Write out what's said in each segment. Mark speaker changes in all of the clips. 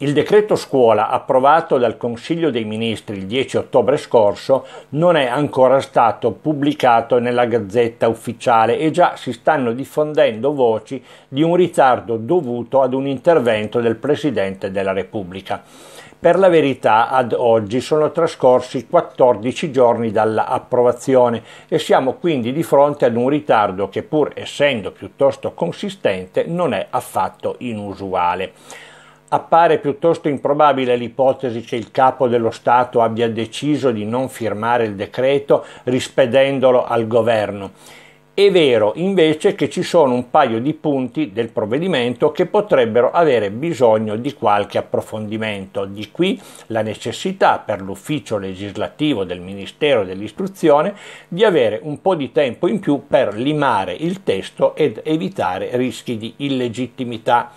Speaker 1: Il decreto scuola approvato dal Consiglio dei Ministri il 10 ottobre scorso non è ancora stato pubblicato nella gazzetta ufficiale e già si stanno diffondendo voci di un ritardo dovuto ad un intervento del Presidente della Repubblica. Per la verità, ad oggi sono trascorsi 14 giorni dall'approvazione e siamo quindi di fronte ad un ritardo che pur essendo piuttosto consistente non è affatto inusuale. Appare piuttosto improbabile l'ipotesi che il capo dello Stato abbia deciso di non firmare il decreto rispedendolo al governo. È vero invece che ci sono un paio di punti del provvedimento che potrebbero avere bisogno di qualche approfondimento, di qui la necessità per l'ufficio legislativo del Ministero dell'Istruzione di avere un po' di tempo in più per limare il testo ed evitare rischi di illegittimità.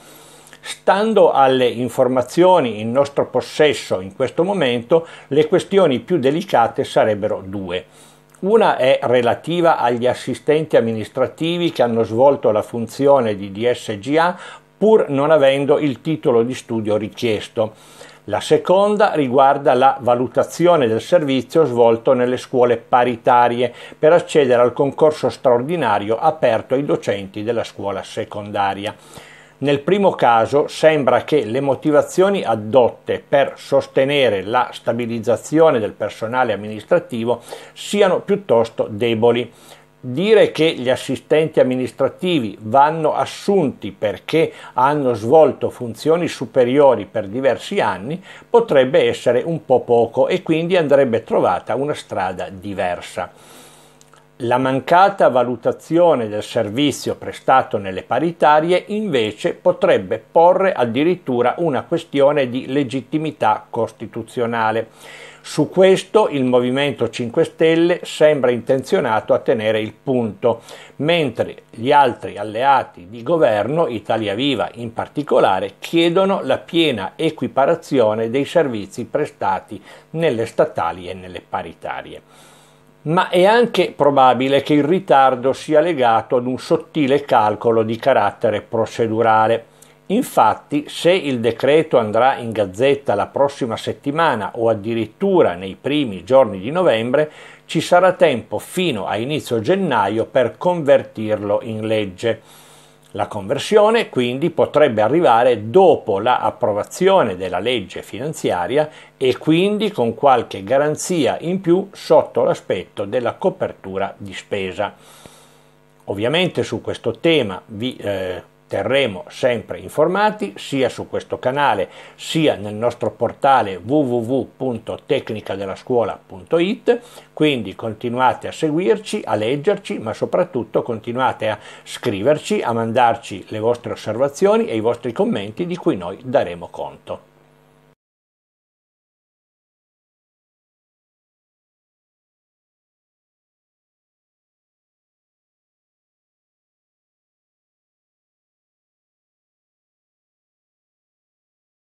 Speaker 1: Stando alle informazioni in nostro possesso in questo momento, le questioni più delicate sarebbero due. Una è relativa agli assistenti amministrativi che hanno svolto la funzione di DSGA pur non avendo il titolo di studio richiesto. La seconda riguarda la valutazione del servizio svolto nelle scuole paritarie per accedere al concorso straordinario aperto ai docenti della scuola secondaria. Nel primo caso sembra che le motivazioni adotte per sostenere la stabilizzazione del personale amministrativo siano piuttosto deboli. Dire che gli assistenti amministrativi vanno assunti perché hanno svolto funzioni superiori per diversi anni potrebbe essere un po' poco e quindi andrebbe trovata una strada diversa. La mancata valutazione del servizio prestato nelle paritarie invece potrebbe porre addirittura una questione di legittimità costituzionale. Su questo il Movimento 5 Stelle sembra intenzionato a tenere il punto, mentre gli altri alleati di governo, Italia Viva in particolare, chiedono la piena equiparazione dei servizi prestati nelle statali e nelle paritarie ma è anche probabile che il ritardo sia legato ad un sottile calcolo di carattere procedurale. Infatti, se il decreto andrà in gazzetta la prossima settimana o addirittura nei primi giorni di novembre, ci sarà tempo fino a inizio gennaio per convertirlo in legge. La conversione quindi potrebbe arrivare dopo l'approvazione della legge finanziaria e quindi con qualche garanzia in più sotto l'aspetto della copertura di spesa. Ovviamente su questo tema vi eh, terremo sempre informati sia su questo canale sia nel nostro portale www.tecnicadelascuola.it, quindi continuate a seguirci, a leggerci, ma soprattutto continuate a scriverci, a mandarci le vostre osservazioni e i vostri commenti di cui noi daremo conto.